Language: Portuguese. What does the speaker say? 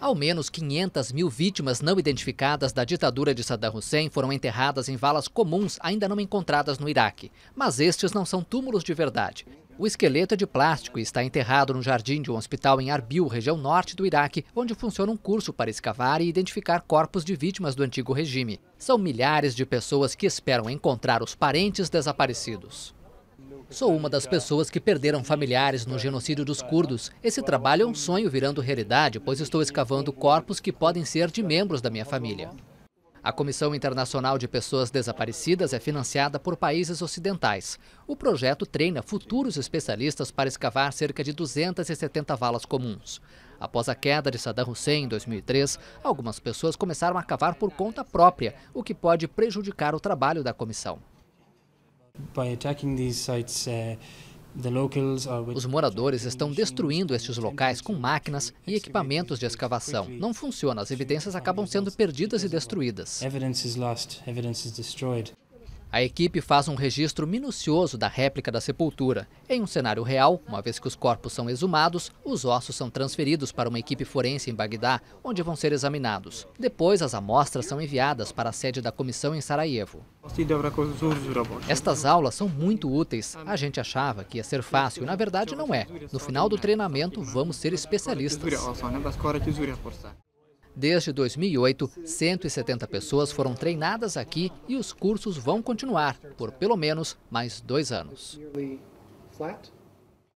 Ao menos 500 mil vítimas não identificadas da ditadura de Saddam Hussein foram enterradas em valas comuns ainda não encontradas no Iraque. Mas estes não são túmulos de verdade. O esqueleto é de plástico e está enterrado no jardim de um hospital em Arbil, região norte do Iraque, onde funciona um curso para escavar e identificar corpos de vítimas do antigo regime. São milhares de pessoas que esperam encontrar os parentes desaparecidos. Sou uma das pessoas que perderam familiares no genocídio dos curdos. Esse trabalho é um sonho virando realidade, pois estou escavando corpos que podem ser de membros da minha família. A Comissão Internacional de Pessoas Desaparecidas é financiada por países ocidentais. O projeto treina futuros especialistas para escavar cerca de 270 valas comuns. Após a queda de Saddam Hussein em 2003, algumas pessoas começaram a cavar por conta própria, o que pode prejudicar o trabalho da comissão. Uh, Os moradores estão destruindo estes locais com máquinas e equipamentos de escavação. Não funciona, as evidências acabam sendo perdidas e destruídas. A equipe faz um registro minucioso da réplica da sepultura. Em um cenário real, uma vez que os corpos são exumados, os ossos são transferidos para uma equipe forense em Bagdá, onde vão ser examinados. Depois, as amostras são enviadas para a sede da comissão em Sarajevo. Estas aulas são muito úteis. A gente achava que ia ser fácil, na verdade não é. No final do treinamento, vamos ser especialistas. Desde 2008, 170 pessoas foram treinadas aqui e os cursos vão continuar por pelo menos mais dois anos.